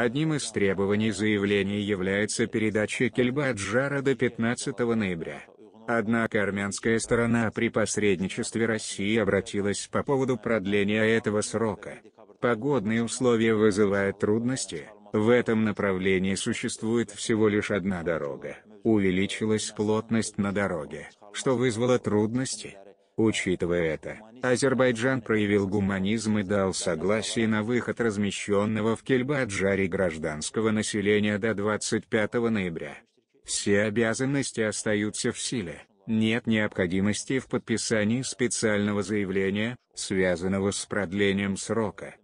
Одним из требований заявления является передача Кельба от Жара до 15 ноября. Однако армянская сторона при посредничестве России обратилась по поводу продления этого срока. Погодные условия вызывают трудности, в этом направлении существует всего лишь одна дорога. Увеличилась плотность на дороге, что вызвало трудности. Учитывая это, Азербайджан проявил гуманизм и дал согласие на выход размещенного в Кельбаджаре гражданского населения до 25 ноября. Все обязанности остаются в силе, нет необходимости в подписании специального заявления, связанного с продлением срока.